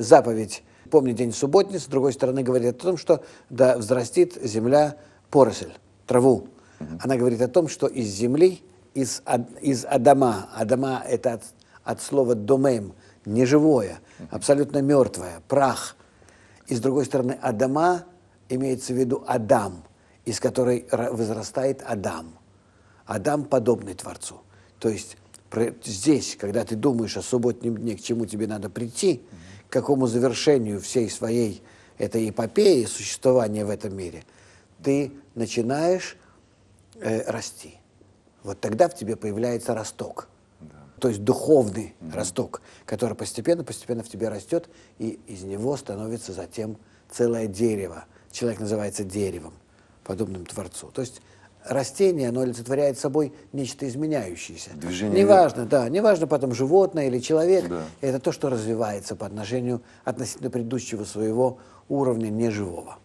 заповедь «Помни день субботний», с другой стороны говорит о том, что «да взрастит земля поросль, траву». Она говорит о том, что из земли, из, из Адама, Адама – это от, от слова «домем», неживое, абсолютно мертвое, прах. И с другой стороны, Адама имеется в виду Адам, из которой возрастает Адам. Адам подобный Творцу. То есть здесь, когда ты думаешь о субботнем дне, к чему тебе надо прийти, к какому завершению всей своей этой эпопеи существования в этом мире, ты начинаешь э, расти. Вот тогда в тебе появляется росток. Да. То есть духовный mm-hmm. росток, который постепенно-постепенно в тебе растет, и из него становится затем целое дерево. Человек называется деревом, подобным Творцу. То есть растение, оно олицетворяет собой нечто изменяющееся. Движение. Неважно, да, неважно потом животное или человек, да. это то, что развивается по отношению относительно предыдущего своего уровня неживого.